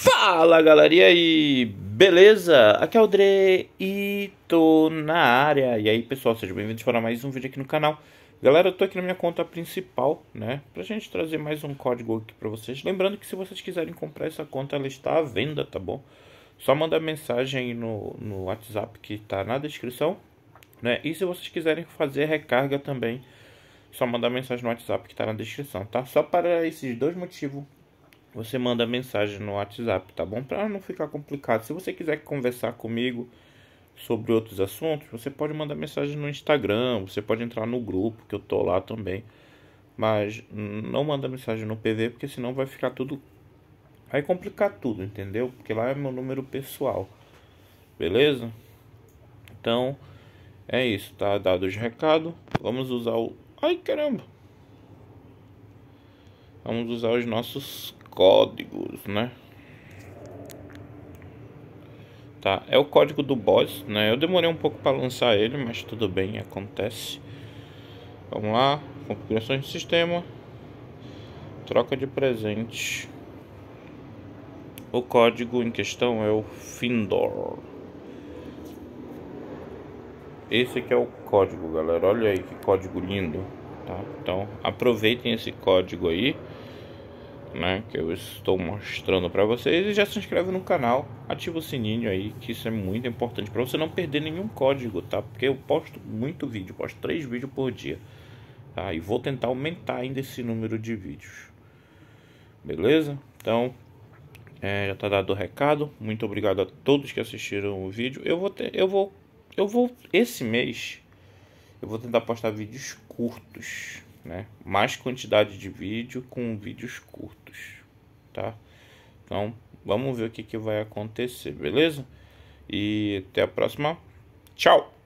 Fala galera, e aí? Beleza? Aqui é o Dre e tô na área. E aí pessoal, sejam bem-vindos para mais um vídeo aqui no canal. Galera, eu tô aqui na minha conta principal, né? Pra gente trazer mais um código aqui pra vocês. Lembrando que se vocês quiserem comprar essa conta, ela está à venda, tá bom? Só mandar mensagem aí no, no WhatsApp que tá na descrição, né? E se vocês quiserem fazer recarga também, só mandar mensagem no WhatsApp que tá na descrição, tá? Só para esses dois motivos você manda mensagem no WhatsApp, tá bom? Para não ficar complicado. Se você quiser conversar comigo sobre outros assuntos, você pode mandar mensagem no Instagram, você pode entrar no grupo que eu tô lá também. Mas não manda mensagem no PV, porque senão vai ficar tudo vai complicar tudo, entendeu? Porque lá é meu número pessoal. Beleza? Então, é isso, tá dado o recado. Vamos usar o Ai, caramba. Vamos usar os nossos códigos, né? Tá, é o código do boss, né? Eu demorei um pouco para lançar ele, mas tudo bem, acontece. Vamos lá, configurações de sistema. Troca de presente. O código em questão é o Findor. Esse aqui é o código, galera. Olha aí que código lindo. Tá? Então aproveitem esse código aí né, que eu estou mostrando para vocês e já se inscreve no canal, ativa o sininho aí, que isso é muito importante para você não perder nenhum código, tá? Porque eu posto muito vídeo, posto três vídeos por dia, tá? E vou tentar aumentar ainda esse número de vídeos. Beleza? Então, é, já tá dado o recado. Muito obrigado a todos que assistiram o vídeo. Eu vou ter, eu vou eu vou esse mês eu vou tentar postar vídeos curtos né? Mais quantidade de vídeo com vídeos curtos, tá? Então, vamos ver o que, que vai acontecer, beleza? E até a próxima. Tchau!